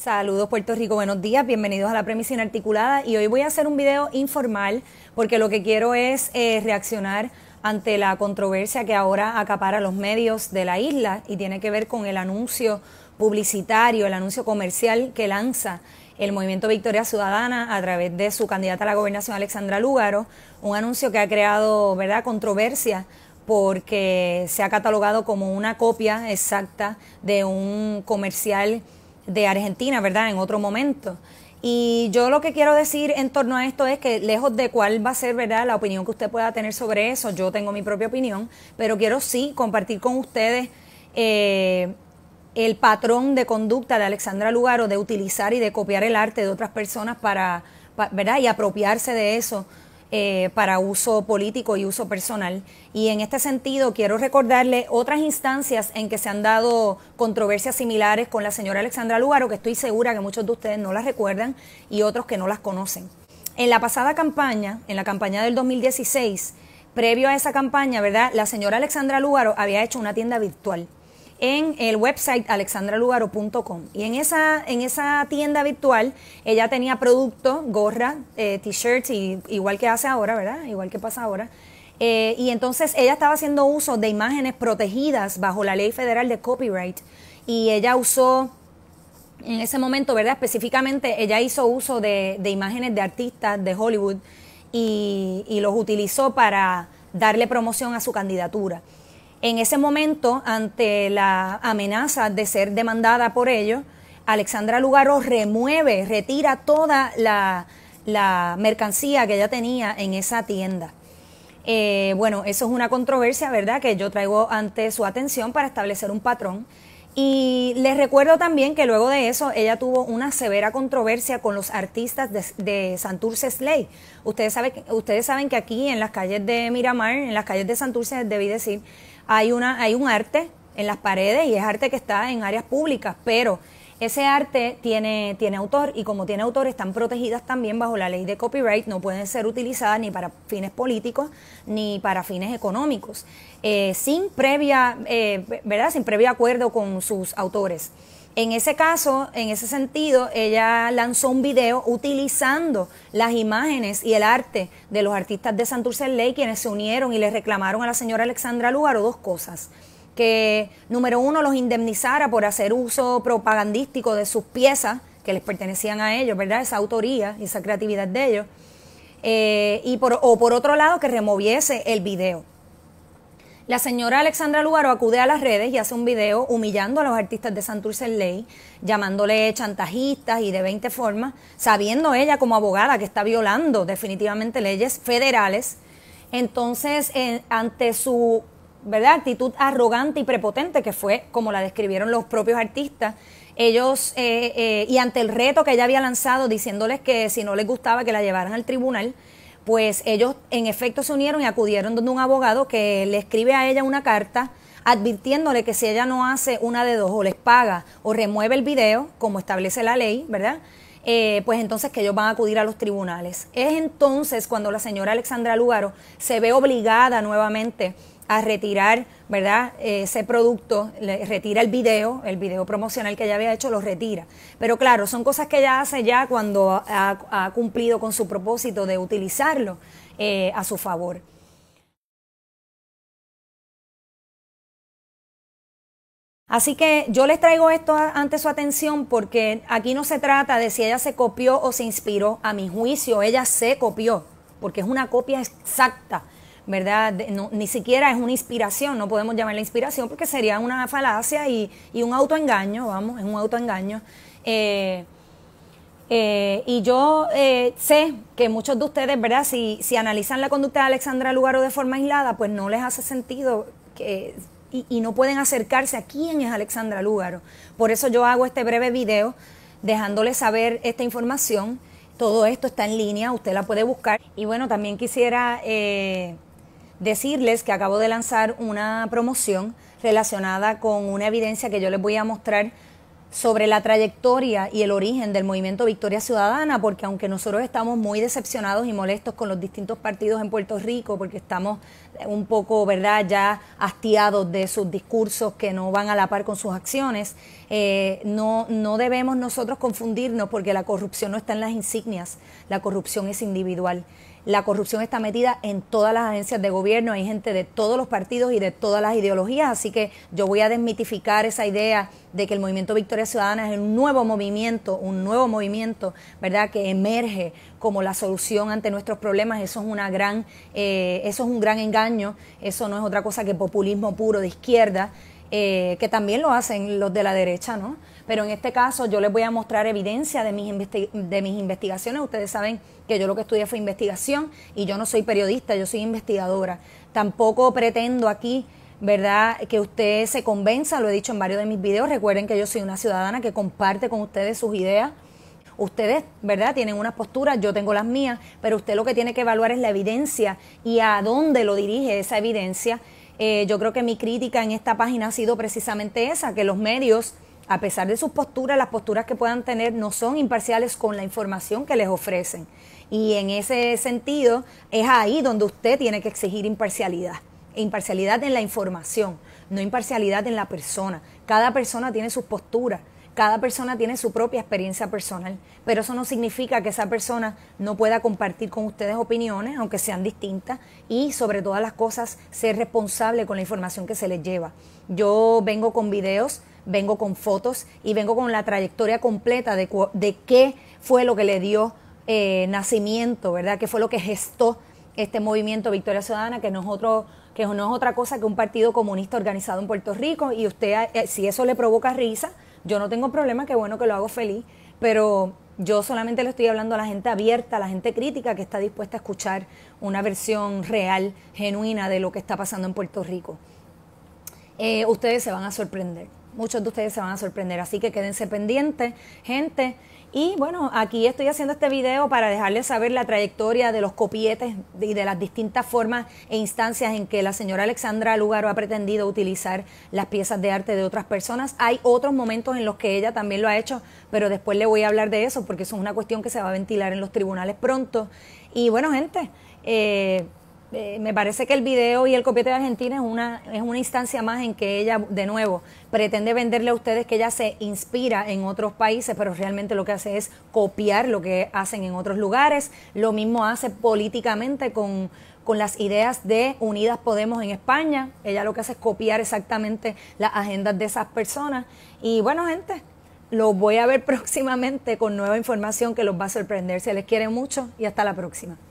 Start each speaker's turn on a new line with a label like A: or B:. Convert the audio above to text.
A: Saludos Puerto Rico, buenos días, bienvenidos a la premisa inarticulada y hoy voy a hacer un video informal porque lo que quiero es eh, reaccionar ante la controversia que ahora acapara los medios de la isla y tiene que ver con el anuncio publicitario, el anuncio comercial que lanza el movimiento Victoria Ciudadana a través de su candidata a la gobernación Alexandra Lúgaro, un anuncio que ha creado, ¿verdad?, controversia porque se ha catalogado como una copia exacta de un comercial de Argentina, ¿verdad? En otro momento. Y yo lo que quiero decir en torno a esto es que lejos de cuál va a ser ¿verdad? la opinión que usted pueda tener sobre eso, yo tengo mi propia opinión, pero quiero sí compartir con ustedes eh, el patrón de conducta de Alexandra Lugaro de utilizar y de copiar el arte de otras personas para, para ¿verdad? y apropiarse de eso eh, para uso político y uso personal. Y en este sentido quiero recordarle otras instancias en que se han dado controversias similares con la señora Alexandra Lugaro, que estoy segura que muchos de ustedes no las recuerdan y otros que no las conocen. En la pasada campaña, en la campaña del 2016, previo a esa campaña, ¿verdad? La señora Alexandra Lugaro había hecho una tienda virtual en el website alexandralugaro.com. Y en esa, en esa tienda virtual, ella tenía productos, gorra, eh, t-shirts, igual que hace ahora, ¿verdad? Igual que pasa ahora. Eh, y entonces ella estaba haciendo uso de imágenes protegidas bajo la ley federal de copyright. Y ella usó, en ese momento, ¿verdad? Específicamente, ella hizo uso de, imágenes de artistas de Hollywood y los utilizó para darle promoción a su candidatura. En ese momento, ante la amenaza de ser demandada por ellos, Alexandra Lugaro remueve, retira toda la, mercancía que ella tenía en esa tienda. Eh, bueno, eso es una controversia, ¿verdad?, que yo traigo ante su atención para establecer un patrón. Y les recuerdo también que luego de eso ella tuvo una severa controversia con los artistas de, Santurce Slay. Ustedes, saben, ustedes saben que aquí en las calles de Miramar, en las calles de Santurce, debí decir, hay, una, hay un arte en las paredes y es arte que está en áreas públicas, pero ese arte tiene, tiene autor y como tiene autor están protegidas también bajo la ley de copyright, no pueden ser utilizadas ni para fines políticos ni para fines económicos, eh, sin previa, eh, ¿verdad? Sin previo acuerdo con sus autores. En ese caso, en ese sentido, ella lanzó un video utilizando las imágenes y el arte de los artistas de Santurce Ley, quienes se unieron y le reclamaron a la señora Alexandra Lugaro dos cosas que, número uno, los indemnizara por hacer uso propagandístico de sus piezas que les pertenecían a ellos, ¿verdad? Esa autoría y esa creatividad de ellos. Eh, y por, o por otro lado, que removiese el video. La señora Alexandra Lugaro acude a las redes y hace un video humillando a los artistas de Santurce Ley, llamándole chantajistas y de 20 formas, sabiendo ella como abogada que está violando definitivamente leyes federales. Entonces, eh, ante su ¿verdad? actitud arrogante y prepotente, que fue como la describieron los propios artistas, ellos, eh, eh, y ante el reto que ella había lanzado diciéndoles que si no les gustaba que la llevaran al tribunal, pues ellos en efecto se unieron y acudieron donde un abogado que le escribe a ella una carta advirtiéndole que si ella no hace una de dos o les paga o remueve el video, como establece la ley, ¿verdad? Eh, pues entonces que ellos van a acudir a los tribunales. Es entonces cuando la señora Alexandra Lugaro se ve obligada nuevamente a retirar, ¿verdad? Ese producto, le retira el video, el video promocional que ella había hecho, lo retira. Pero claro, son cosas que ella hace ya cuando ha, cumplido con su propósito de utilizarlo eh, a su favor. Así que yo les traigo esto ante su atención porque aquí no se trata de si ella se copió o se inspiró. A mi juicio, ella se copió, porque es una copia exacta ¿verdad? ni siquiera es una inspiración, no podemos llamarla inspiración porque sería una falacia y, un autoengaño, vamos, es un autoengaño. Eh, eh, y yo eh, sé que muchos de ustedes, ¿verdad? Si, si, analizan la conducta de Alexandra Lugaro de forma aislada, pues no les hace sentido y, no pueden acercarse a quién es Alexandra Lugaro. Por eso yo hago este breve video dejándoles saber esta información. Todo esto está en línea, usted la puede buscar. Y bueno, también quisiera decirles que acabo de lanzar una promoción relacionada con una evidencia que yo les voy a mostrar sobre la trayectoria y el origen del movimiento Victoria Ciudadana, porque aunque nosotros estamos muy decepcionados y molestos con los distintos partidos en Puerto Rico, porque estamos un poco, ¿verdad?, ya hastiados de sus discursos que no van a la par con sus acciones, eh, no, no debemos nosotros confundirnos porque la corrupción no está en las insignias, la corrupción es individual. La corrupción está metida en todas las agencias de gobierno, hay gente de todos los partidos y de todas las ideologías, así que yo voy a desmitificar esa idea de que el movimiento Victoria Ciudadana es un nuevo movimiento, un nuevo movimiento, ¿verdad?, que emerge como la solución ante nuestros problemas, eso es una gran, eh, eso es un gran engaño, eso no es otra cosa que populismo puro de izquierda. Eh, que también lo hacen los de la derecha, ¿no? Pero en este caso yo les voy a mostrar evidencia de mis, de mis investigaciones. Ustedes saben que yo lo que estudié fue investigación y yo no soy periodista, yo soy investigadora. Tampoco pretendo aquí ¿verdad? Que usted se convenza, lo he dicho en varios de mis videos, recuerden que yo soy una ciudadana que comparte con ustedes sus ideas. Ustedes, ¿verdad? Tienen unas posturas, yo tengo las mías, pero usted lo que tiene que evaluar es la evidencia y a dónde lo dirige esa evidencia eh, yo creo que mi crítica en esta página ha sido precisamente esa, que los medios, a pesar de sus posturas, las posturas que puedan tener, no son imparciales con la información que les ofrecen. Y en ese sentido, es ahí donde usted tiene que exigir imparcialidad. imparcialidad en la información, no imparcialidad en la persona. Cada persona tiene sus posturas. Cada persona tiene su propia experiencia personal, pero eso no significa que esa persona no pueda compartir con ustedes opiniones, aunque sean distintas, y sobre todas las cosas ser responsable con la información que se les lleva. Yo vengo con videos, vengo con fotos y vengo con la trayectoria completa de, qué fue lo que le dio eh, nacimiento, ¿verdad? ¿Qué fue lo que gestó este movimiento Victoria Ciudadana, que no es, que no es otra cosa que un partido comunista organizado en Puerto Rico, y usted, eh, si eso le provoca risa, yo no tengo problema, qué bueno que lo hago feliz, pero yo solamente le estoy hablando a la gente abierta, a la gente crítica que está dispuesta a escuchar una versión real, genuina de lo que está pasando en Puerto Rico. Eh, ustedes se van a sorprender muchos de ustedes se van a sorprender. Así que quédense pendientes, gente. Y bueno, aquí estoy haciendo este video para dejarles saber la trayectoria de los copietes y de las distintas formas e instancias en que la señora Alexandra Lugaro ha pretendido utilizar las piezas de arte de otras personas. Hay otros momentos en los que ella también lo ha hecho, pero después le voy a hablar de eso porque eso es una cuestión que se va a ventilar en los tribunales pronto. Y bueno, gente, eh, eh, me parece que el video y el copete de Argentina es una, es una instancia más en que ella, de nuevo, pretende venderle a ustedes que ella se inspira en otros países, pero realmente lo que hace es copiar lo que hacen en otros lugares. Lo mismo hace políticamente con, con las ideas de Unidas Podemos en España. Ella lo que hace es copiar exactamente las agendas de esas personas. Y bueno, gente, los voy a ver próximamente con nueva información que los va a sorprender. Se les quiere mucho y hasta la próxima.